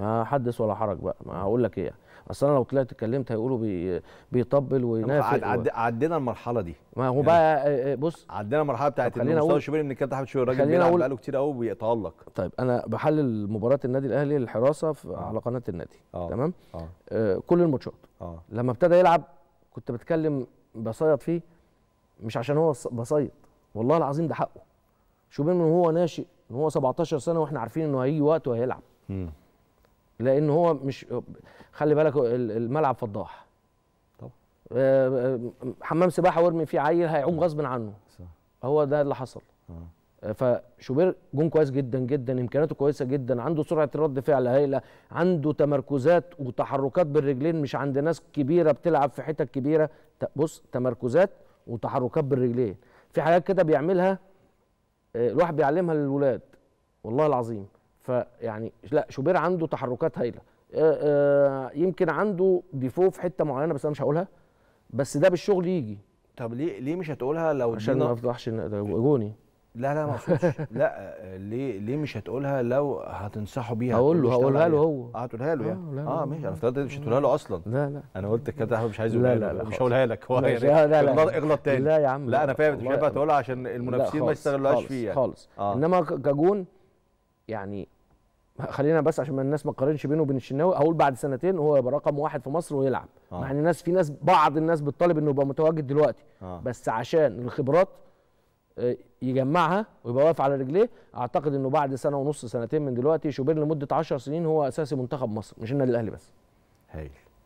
ما حدث ولا حرج بقى ما هقول لك ايه اصل انا لو طلعت اتكلمت هيقولوا بي... بيطبل وينافق عد... عد عدينا المرحله دي ما هو يعني بقى إيه، إيه، بص عدينا المرحله بتاعت ان مستوى الشبيلي من الكابتن احمد شوقي الراجل بيلعب بقاله كتير قوي وبيتالق طيب انا بحلل مباراه النادي الاهلي الحراسه آه على قناه النادي آه. تمام آه. آه. كل الماتشات آه. لما ابتدى يلعب كنت بتكلم بصيط فيه مش عشان هو بصيط والله العظيم ده حقه شوبير من هو ناشئ من هو 17 سنه واحنا عارفين انه هيجي وقت وهيلعب لان هو مش خلي بالك الملعب فضاح طبعا آه، آه، حمام سباحه وارمي فيه عيل هيعوم آه. غصب عنه صح. هو ده اللي حصل آه. فشوبير جون كويس جدا جدا امكانياته كويسه جدا عنده سرعه رد فعل هائله عنده تمركزات وتحركات بالرجلين مش عند ناس كبيره بتلعب في حتت كبيره بص تمركزات وتحركات بالرجلين في حاجات كده بيعملها الواحد بيعلمها للولاد والله العظيم فيعني لا شوبير عنده تحركات هايله آه، آه، يمكن عنده ديفو في حته معينه بس انا مش هقولها بس ده بالشغل يجي طب ليه ليه مش هتقولها لو عشان ما افضحش جوني لا لا ما اقصدش لا آه، ليه ليه مش هتقولها لو هتنصحه بيها هقول له هقولها له هو هتقولها له يعني اه, آه ماشي انا افتكرت مش هتقولها له اصلا لا لا انا قلت كده احمد مش عايز يقولها لا لا مش هقولها لك هو يعني اغلط تاني لا يا عم لا انا فاهم انت مش تقولها عشان المنافسين ما يستغلوهاش فيها خالص انما كجون يعني خلينا بس عشان ما الناس ما تقارنش بينه وبين الشناوي اقول بعد سنتين هو يبقى رقم واحد في مصر ويلعب آه. مع ان الناس في ناس بعض الناس بتطالب انه يبقى متواجد دلوقتي آه. بس عشان الخبرات آه، يجمعها ويبقى واقف على رجليه اعتقد انه بعد سنه ونص سنتين من دلوقتي شوبير لمده 10 سنين هو اساسي منتخب مصر مش النادي الاهلي بس هايل